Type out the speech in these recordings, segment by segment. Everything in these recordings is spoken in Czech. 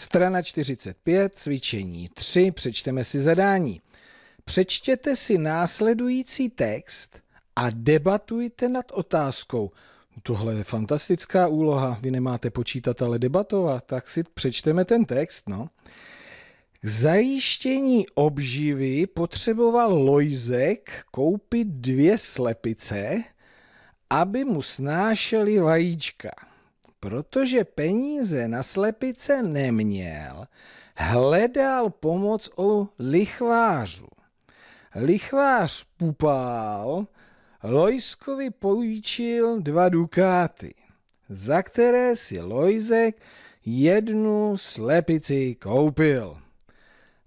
Strana 45, cvičení 3, přečteme si zadání. Přečtěte si následující text a debatujte nad otázkou. Tohle je fantastická úloha, vy nemáte počítat, ale debatovat, tak si přečteme ten text, no. K zajištění obživy potřeboval Lojzek koupit dvě slepice, aby mu snášeli vajíčka protože peníze na slepice neměl, hledal pomoc u lichvářů. Lichvář Pupál Lojskovi půjčil dva dukáty, za které si Lojzek jednu slepici koupil.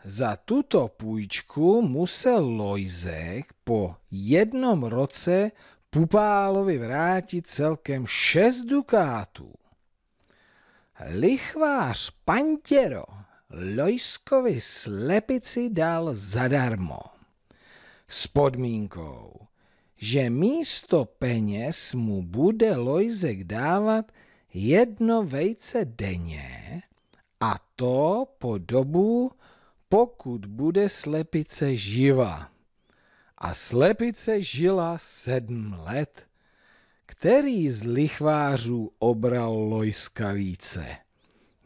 Za tuto půjčku musel Lojzek po jednom roce Pupálovi vrátit celkem šest dukátů. Lichvář Pantěro Lojskovi slepici dal zadarmo. S podmínkou, že místo peněz mu bude Lojzek dávat jedno vejce denně a to po dobu, pokud bude slepice živa. A slepice žila sedm let. Který z lichvářů obral Lojska více?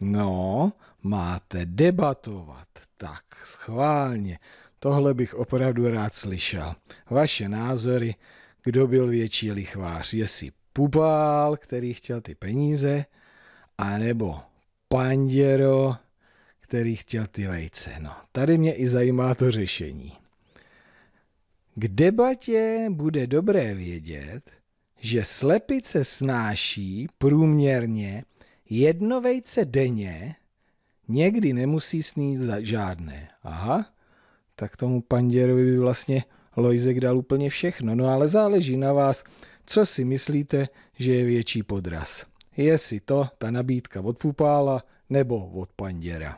No, máte debatovat. Tak, schválně. Tohle bych opravdu rád slyšel. Vaše názory, kdo byl větší lichvář, jestli Pupál, který chtěl ty peníze, anebo Panděro, který chtěl ty vejce. No, tady mě i zajímá to řešení. K debatě bude dobré vědět, že slepice snáší průměrně jedno vejce denně, někdy nemusí snít žádné. Aha, tak tomu panděrovi by vlastně Lojzek dal úplně všechno. No ale záleží na vás, co si myslíte, že je větší podraz. Jestli to ta nabídka od Pupála nebo od Panděra.